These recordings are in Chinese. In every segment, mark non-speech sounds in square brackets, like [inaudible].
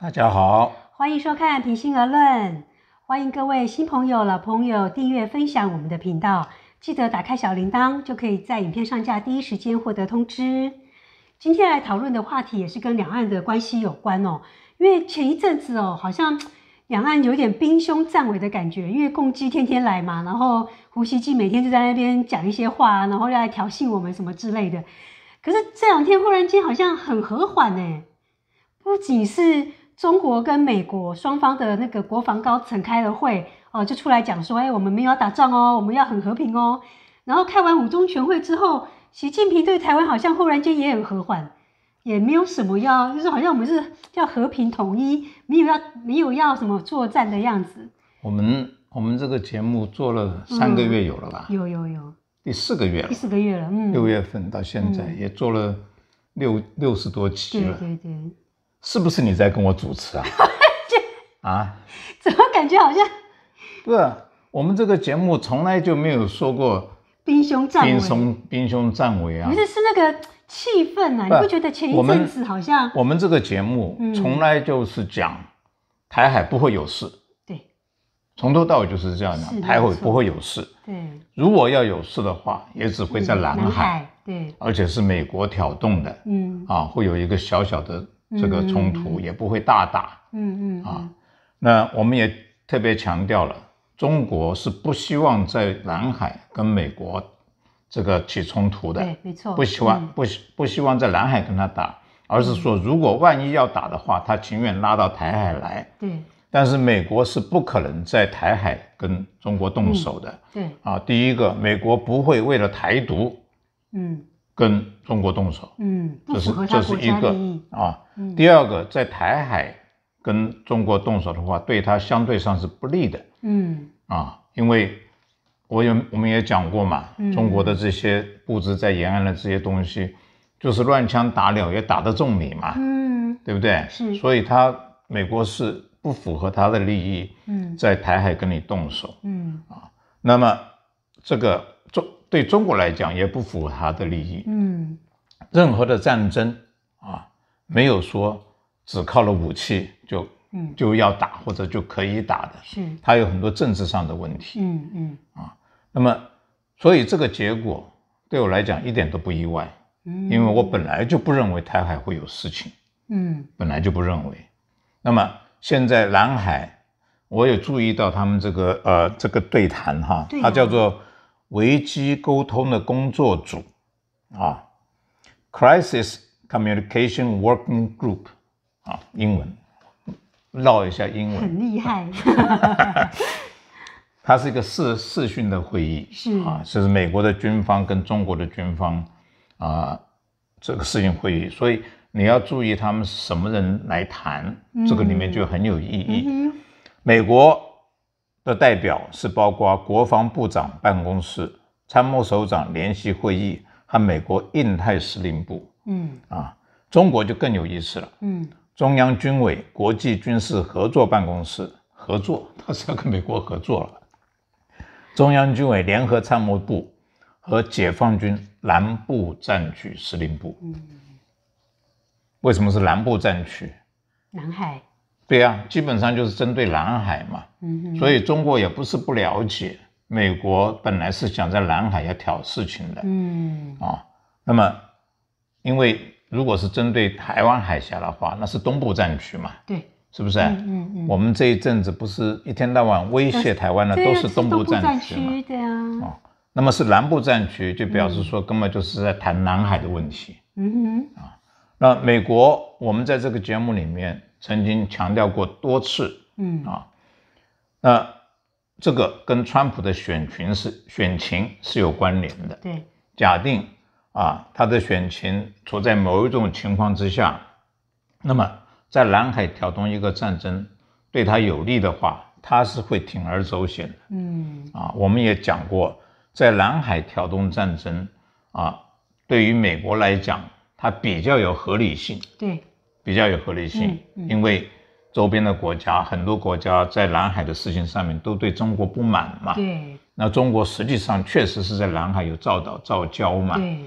大家好，欢迎收看《平心而论》，欢迎各位新朋友、老朋友订阅分享我们的频道，记得打开小铃铛，就可以在影片上架第一时间获得通知。今天来讨论的话题也是跟两岸的关系有关哦，因为前一阵子哦，好像两岸有点兵凶战尾的感觉，因为共济天天来嘛，然后胡锡进每天就在那边讲一些话，然后要来挑衅我们什么之类的。可是这两天忽然间好像很和缓呢。不仅是中国跟美国双方的那个国防高层开了会哦，就出来讲说，哎，我们没有打仗哦，我们要很和平哦。然后开完五中全会之后，习近平对台湾好像忽然间也很和缓，也没有什么要，就是好像我们是要和平统一，没有要没有要什么作战的样子。我们我们这个节目做了三个月有了吧？有有有，第四个月了，第四个月了，嗯，六月份到现在也做了六六十多期了，对对。是不是你在跟我主持啊？这 [laughs] 啊？怎么感觉好像不是？我们这个节目从来就没有说过兵凶战兵凶兵凶战危啊！不是是那个气氛啊！你不觉得前一阵子好像我们这个节目从来就是讲台海不会有事，对，从头到尾就是这样讲台海不会有事？对，如果要有事的话，也只会在南海，对，而且是美国挑动的，嗯，啊，会有一个小小的。这个冲突也不会大打，嗯嗯啊，那我们也特别强调了，中国是不希望在南海跟美国这个起冲突的，对，没错，不希望不不希望在南海跟他打，而是说如果万一要打的话，他情愿拉到台海来，对，但是美国是不可能在台海跟中国动手的，对，啊，第一个，美国不会为了台独，嗯。跟中国动手，嗯，这是这是一个啊。第二个，在台海跟中国动手的话，对他相对上是不利的，嗯啊，因为我也我们也讲过嘛，中国的这些布置在沿岸的这些东西，就是乱枪打鸟也打得中你嘛，嗯，对不对？是，所以他美国是不符合他的利益，嗯，在台海跟你动手，嗯啊，那么这个。对中国来讲，也不符合他的利益。嗯，任何的战争啊，没有说只靠了武器就就要打或者就可以打的。是，他有很多政治上的问题。嗯嗯啊，那么所以这个结果对我来讲一点都不意外。嗯，因为我本来就不认为台海会有事情。嗯，本来就不认为。那么现在南海，我也注意到他们这个呃这个对谈哈，它叫做。危机沟通的工作组啊，Crisis Communication Working Group 啊，英文，绕一下英文，很厉害。[laughs] 它是一个视视讯的会议，是啊，是美国的军方跟中国的军方啊，这个视讯会议，所以你要注意他们什么人来谈，这个里面就很有意义。美国。的代表是包括国防部长办公室、参谋首长联席会议和美国印太司令部。嗯啊，中国就更有意思了。嗯，中央军委国际军事合作办公室合作，他是要跟美国合作了。中央军委联合参谋部和解放军南部战区司令部。嗯，为什么是南部战区？南海。对啊，基本上就是针对南海嘛。嗯所以中国也不是不了解，美国本来是想在南海要挑事情的。嗯啊，那么因为如果是针对台湾海峡的话，那是东部战区嘛。对。是不是？嗯嗯。我们这一阵子不是一天到晚威胁台湾的，都是东部战区。对啊。那么是南部战区，就表示说根本就是在谈南海的问题。嗯哼。啊，那美国，我们在这个节目里面。曾经强调过多次，嗯啊，那这个跟川普的选群是选情是有关联的。对，假定啊，他的选情处在某一种情况之下，那么在南海挑动一个战争对他有利的话，他是会铤而走险的。嗯啊，我们也讲过，在南海挑动战争啊，对于美国来讲，它比较有合理性。对。比较有合理性，因为周边的国家很多国家在南海的事情上面都对中国不满嘛。对。那中国实际上确实是在南海有造岛造礁嘛。对。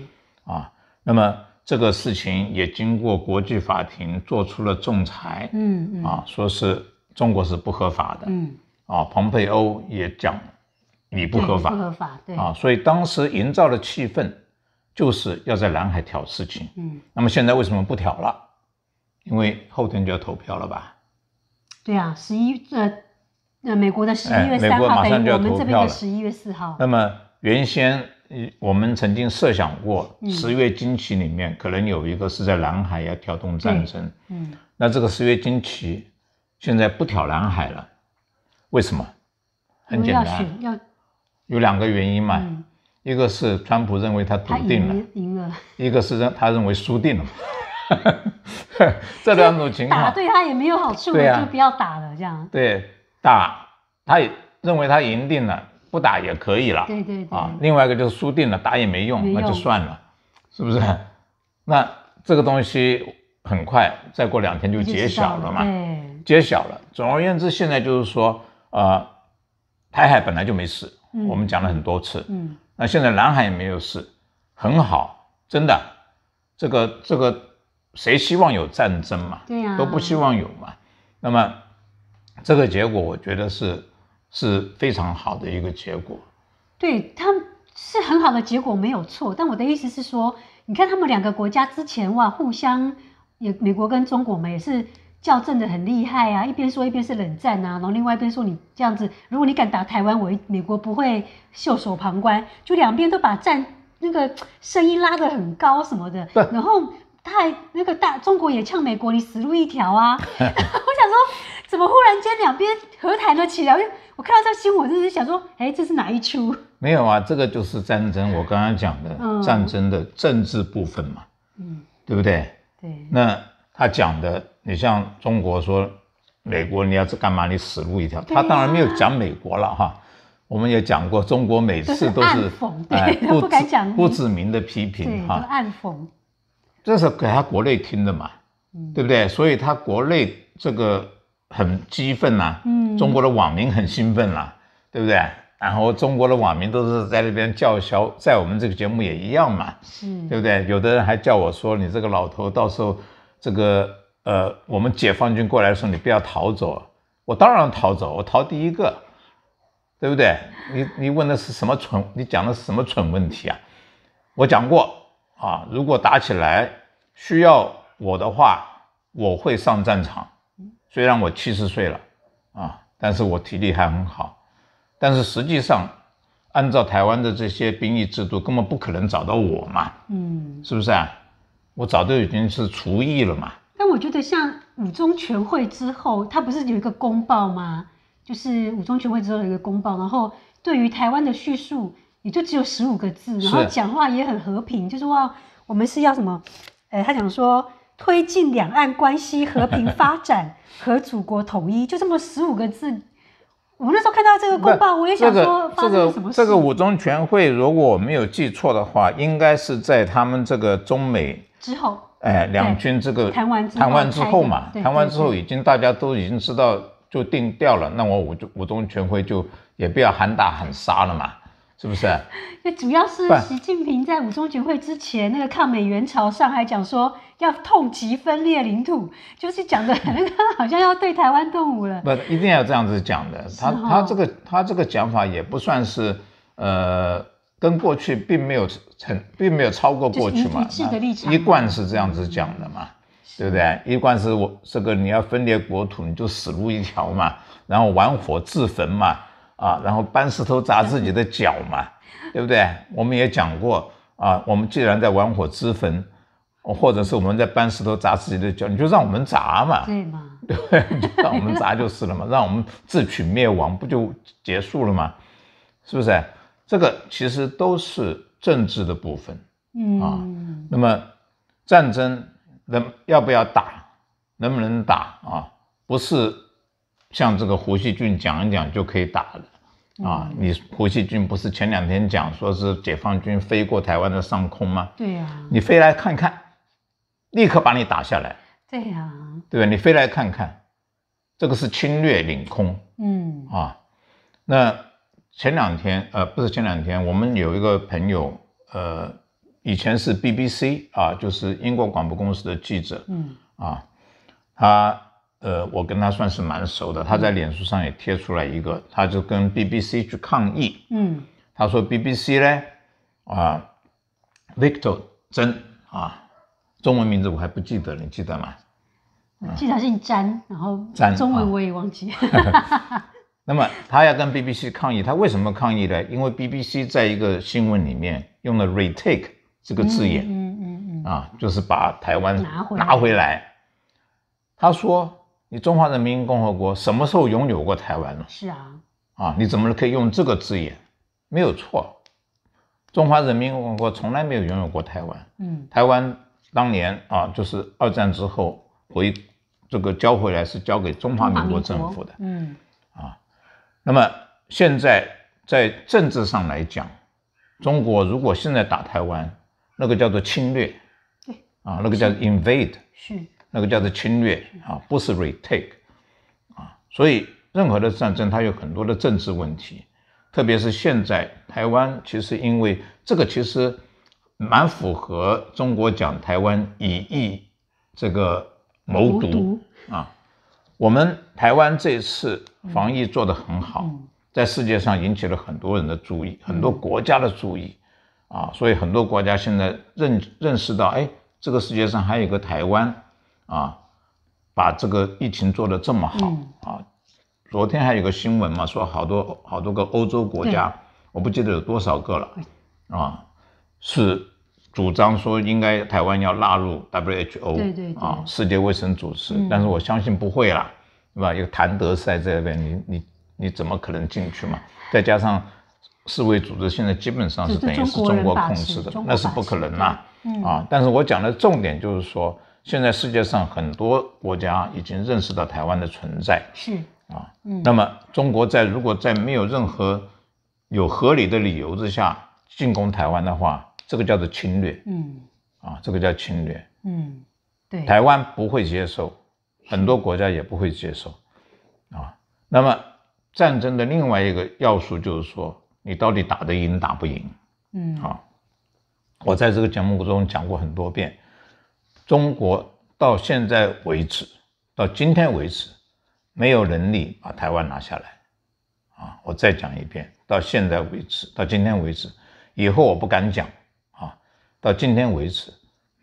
啊，那么这个事情也经过国际法庭做出了仲裁。嗯嗯。啊，说是中国是不合法的。嗯。啊，蓬佩欧也讲你不合法。不合法。对。啊，所以当时营造的气氛，就是要在南海挑事情。嗯。那么现在为什么不挑了？因为后天就要投票了吧？对啊，十一呃，呃，美国的十一月三号，我们这边的十一月四号。那么原先我们曾经设想过，十月惊奇里面可能有一个是在南海要挑动战争。嗯，那这个十月惊奇现在不挑南海了，为什么？很简单，要有两个原因嘛。一个是川普认为他赌定了，赢了；一个是认他认为输定了 [laughs] 这两种情况打对他也没有好处，啊、就不要打了，这样。对，打他也认为他赢定了，不打也可以了。对对对啊。另外一个就是输定了，打也没用，那就算了，是不是？[laughs] 那这个东西很快，再过两天就揭晓了嘛。揭晓了。总而言之，现在就是说，呃，台海本来就没事，我们讲了很多次。嗯。那现在南海也没有事，很好，真的。这个这个。谁希望有战争嘛？对呀，都不希望有嘛。那么，这个结果我觉得是是非常好的一个结果。对，他是很好的结果，没有错。但我的意思是说，你看他们两个国家之前哇，互相也美国跟中国嘛也是较正的很厉害啊，一边说一边是冷战啊，然后另外一边说你这样子，如果你敢打台湾，我美国不会袖手旁观，就两边都把战那个声音拉得很高什么的。然后。他还那个大中国也呛美国，你死路一条啊！[laughs] 我想说，怎么忽然间两边和谈了起来？我看到这新闻，我就是想说，哎，这是哪一出？没有啊，这个就是战争。我刚刚讲的战争的政治部分嘛，嗯，对不对？对。那他讲的，你像中国说美国，你要干嘛？你死路一条。他当然没有讲美国了哈。我们也讲过，中国每次都是暗讽，对，不敢讲不指名的批评哈，暗讽。这是给他国内听的嘛，对不对？所以他国内这个很激愤呐，嗯，中国的网民很兴奋啦，对不对？然后中国的网民都是在那边叫嚣，在我们这个节目也一样嘛，对不对？有的人还叫我说你这个老头，到时候这个呃，我们解放军过来的时候，你不要逃走。我当然逃走，我逃第一个，对不对？你你问的是什么蠢？你讲的是什么蠢问题啊？我讲过。啊，如果打起来需要我的话，我会上战场。虽然我七十岁了啊，但是我体力还很好。但是实际上，按照台湾的这些兵役制度，根本不可能找到我嘛。嗯，是不是啊？我早就已经是除役了嘛。但我觉得，像五中全会之后，他不是有一个公报吗？就是五中全会之后有一个公报，然后对于台湾的叙述。也就只有十五个字，然后讲话也很和平，就是说我们是要什么？呃，他讲说推进两岸关系和平发展 [laughs] 和祖国统一，就这么十五个字。我那时候看到这个公报，我也想说发生什么？这个五中全会，如果我没有记错的话，应该是在他们这个中美之后，哎，两军这个台湾谈完之后嘛，台完之后已经大家都已经知道就定调了，那我五五中全会就也不要喊打喊杀了嘛。是不是？就 [laughs] 主要是习近平在五中全会之前那个抗美援朝上还讲说要痛击分裂领土，就是讲的那个好像要对台湾动武了。不，一定要这样子讲的。他他这个他这个讲法也不算是呃，跟过去并没有成并没有超过过去嘛，一贯是这样子讲的嘛，对不对？一贯是我这个你要分裂国土，你就死路一条嘛，然后玩火自焚嘛。啊，然后搬石头砸自己的脚嘛，对不对？我们也讲过啊，我们既然在玩火自焚，或者是我们在搬石头砸自己的脚，你就让我们砸嘛，对吗？对，就让我们砸就是了嘛，让我们自取灭亡，不就结束了吗？是不是？这个其实都是政治的部分，嗯啊，那么战争能要不要打，能不能打啊？不是。像这个胡锡俊讲一讲就可以打了，啊，你胡锡俊不是前两天讲说是解放军飞过台湾的上空吗？对呀，你飞来看看，立刻把你打下来。对呀，对吧？你飞来看看，这个是侵略领空。嗯啊，那前两天呃，不是前两天，我们有一个朋友，呃，以前是 BBC 啊，就是英国广播公司的记者。嗯啊，他。呃，我跟他算是蛮熟的。他在脸书上也贴出来一个，他就跟 BBC 去抗议。嗯，他说 BBC 呢，啊，Victor 真啊，中文名字我还不记得，你记得吗？记得姓詹，然后詹，中文我也忘记。[laughs] 那么他要跟 BBC 抗议，他为什么抗议呢？因为 BBC 在一个新闻里面用了 “retake” 这个字眼，嗯嗯嗯，啊，就是把台湾拿回来。他说。你中华人民共和国什么时候拥有过台湾呢？是啊，啊，你怎么可以用这个字眼？没有错，中华人民共和国从来没有拥有过台湾。嗯，台湾当年啊，就是二战之后回这个交回来，是交给中华民国政府的。嗯，啊，那么现在在政治上来讲，中国如果现在打台湾，那个叫做侵略。对。啊，那个叫 invade。是。那个叫做侵略啊，不是 retake，啊，所以任何的战争它有很多的政治问题，特别是现在台湾，其实因为这个其实蛮符合中国讲台湾以疫这个谋独啊，我们台湾这次防疫做得很好，在世界上引起了很多人的注意，很多国家的注意啊，所以很多国家现在认认识到，哎，这个世界上还有一个台湾。啊，把这个疫情做得这么好啊！昨天还有个新闻嘛，说好多好多个欧洲国家，我不记得有多少个了，啊，是主张说应该台湾要纳入 WHO，对对对，世界卫生组织。但是我相信不会啦，对吧？有个谭德塞这边，你你你怎么可能进去嘛？再加上世卫组织现在基本上是等于是中国控制的，那是不可能啦。啊，但是我讲的重点就是说。现在世界上很多国家已经认识到台湾的存在，是啊，嗯，那么中国在如果在没有任何有合理的理由之下进攻台湾的话，这个叫做侵略，嗯，啊，这个叫侵略，嗯，对，台湾不会接受，很多国家也不会接受，啊，那么战争的另外一个要素就是说，你到底打得赢打不赢，嗯，啊，我在这个节目中讲过很多遍。中国到现在为止，到今天为止，没有能力把台湾拿下来，啊，我再讲一遍，到现在为止，到今天为止，以后我不敢讲，啊，到今天为止，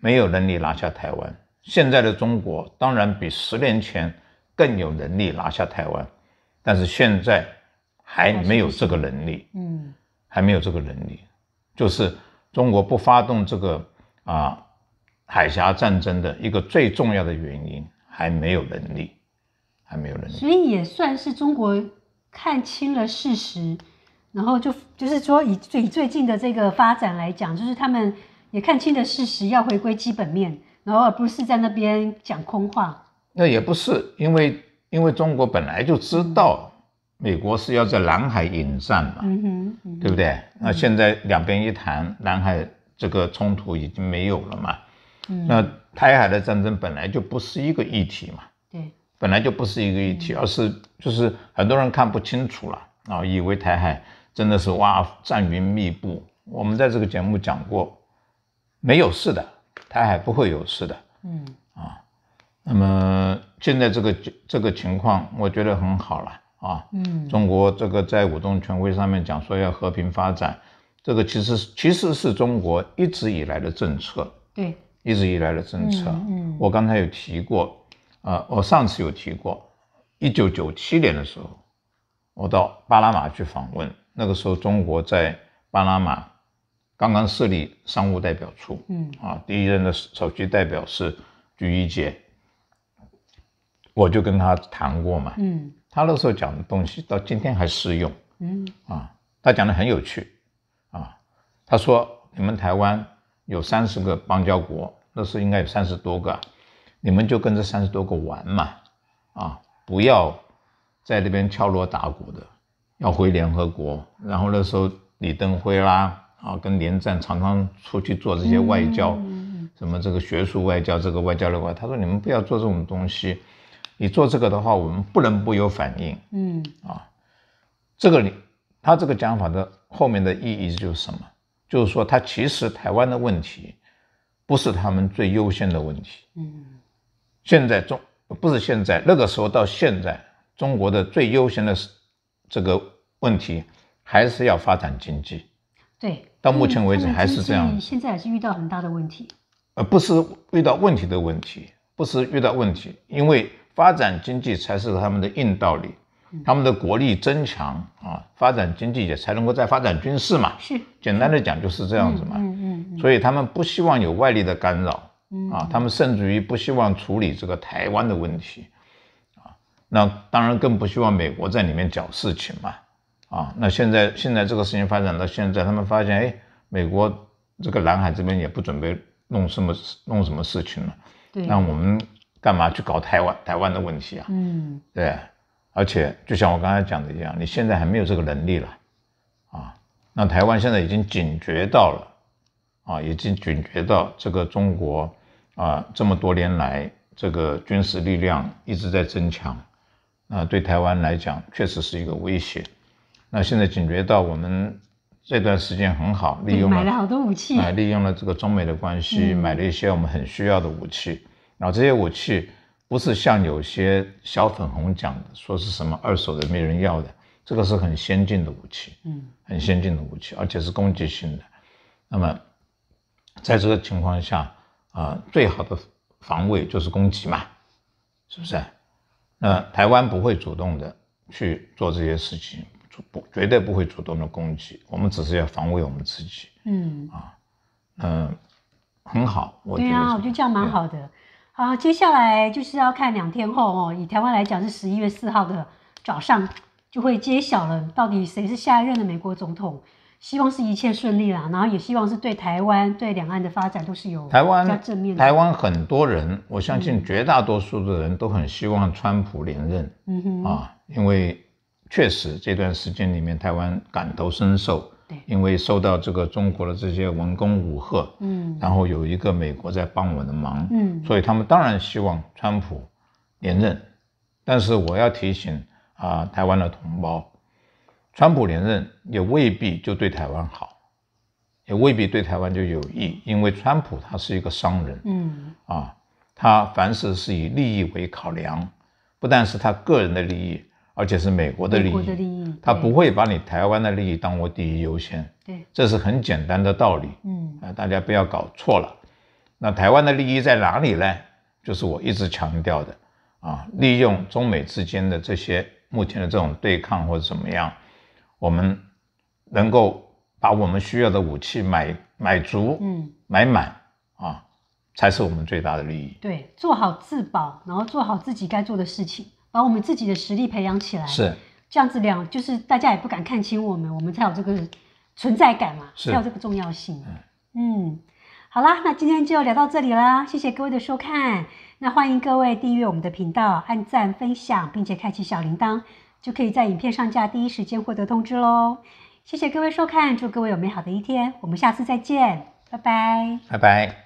没有能力拿下台湾。现在的中国当然比十年前更有能力拿下台湾，但是现在还没有这个能力，嗯，还没有这个能力，就是中国不发动这个啊。海峡战争的一个最重要的原因还没有能力，还没有能力，所以也算是中国看清了事实，然后就就是说以最最近的这个发展来讲，就是他们也看清了事实，要回归基本面，然后不是在那边讲空话。那也不是，因为因为中国本来就知道美国是要在南海引战嘛，嗯哼，对不对？那现在两边一谈，南海这个冲突已经没有了嘛。那台海的战争本来就不是一个议题嘛？对，本来就不是一个议题。而是就是很多人看不清楚了啊，以为台海真的是哇战云密布。我们在这个节目讲过，没有事的，台海不会有事的。嗯啊，那么现在这个这个情况，我觉得很好了啊。嗯，中国这个在五中全会上面讲说要和平发展，这个其实其实是中国一直以来的政策。对。一直以来的政策，嗯，我刚才有提过，呃，我上次有提过，一九九七年的时候，我到巴拿马去访问，那个时候中国在巴拿马刚刚设立商务代表处，嗯，啊，第一任的首席代表是鞠一杰，我就跟他谈过嘛，嗯，他那时候讲的东西到今天还适用，嗯，啊，他讲的很有趣，啊，他说你们台湾。有三十个邦交国，那时候应该有三十多个，你们就跟这三十多个玩嘛，啊，不要在那边敲锣打鼓的，要回联合国。然后那时候李登辉啦，啊，跟连战常常出去做这些外交，什么这个学术外交，这个外交的话，他说你们不要做这种东西，你做这个的话，我们不能不有反应。嗯，啊，这个你他这个讲法的后面的意义就是什么？就是说，他其实台湾的问题，不是他们最优先的问题。嗯，现在中不是现在那个时候到现在，中国的最优先的是这个问题，还是要发展经济。对，到目前为止还是这样。现在还是遇到很大的问题。呃，不是遇到问题的问题，不是遇到问题，因为发展经济才是他们的硬道理。他们的国力增强啊，发展经济也才能够再发展军事嘛。是，简单的讲就是这样子嘛。嗯嗯。所以他们不希望有外力的干扰，啊，他们甚至于不希望处理这个台湾的问题，啊，那当然更不希望美国在里面搅事情嘛。啊，那现在现在这个事情发展到现在，他们发现，哎，美国这个南海这边也不准备弄什么弄什么事情了。对。那我们干嘛去搞台湾台湾的问题啊？嗯。对。而且就像我刚才讲的一样，你现在还没有这个能力了，啊，那台湾现在已经警觉到了，啊，已经警觉到这个中国，啊，这么多年来这个军事力量一直在增强，那对台湾来讲确实是一个威胁。那现在警觉到我们这段时间很好利用了，买了好多武器，啊，利用了这个中美的关系，买了一些我们很需要的武器，然后这些武器。不是像有些小粉红讲的，说是什么二手的、没人要的，这个是很先进的武器，嗯，很先进的武器，而且是攻击性的。那么，在这个情况下，啊，最好的防卫就是攻击嘛，是不是？那台湾不会主动的去做这些事情，不绝对不会主动的攻击，我们只是要防卫我们自己，嗯，啊，呃，很好，我对啊，我觉得这样蛮好的。好，接下来就是要看两天后哦，以台湾来讲是十一月四号的早上就会揭晓了，到底谁是下一任的美国总统？希望是一切顺利啦，然后也希望是对台湾、对两岸的发展都是有台湾正面。台湾很多人，我相信绝大多数的人都很希望川普连任嗯啊，因为确实这段时间里面，台湾感同身受。因为受到这个中国的这些文工武赫，嗯，然后有一个美国在帮我的忙，嗯，所以他们当然希望川普连任，但是我要提醒啊，台湾的同胞，川普连任也未必就对台湾好，也未必对台湾就有益，因为川普他是一个商人，嗯，啊，他凡事是以利益为考量，不但是他个人的利益。而且是美国的利益，他不会把你台湾的利益当我第一优先，对，这是很简单的道理。嗯，啊，大家不要搞错了。那台湾的利益在哪里呢？就是我一直强调的，啊，利用中美之间的这些目前的这种对抗或者怎么样，我们能够把我们需要的武器买买足，嗯，买满啊，才是我们最大的利益。对，做好自保，然后做好自己该做的事情。把我们自己的实力培养起来，是这样子两，就是大家也不敢看轻我们，我们才有这个存在感嘛，才有这个重要性。嗯，好啦，那今天就聊到这里啦，谢谢各位的收看。那欢迎各位订阅我们的频道，按赞分享，并且开启小铃铛，就可以在影片上架第一时间获得通知喽。谢谢各位收看，祝各位有美好的一天，我们下次再见，拜拜，拜拜。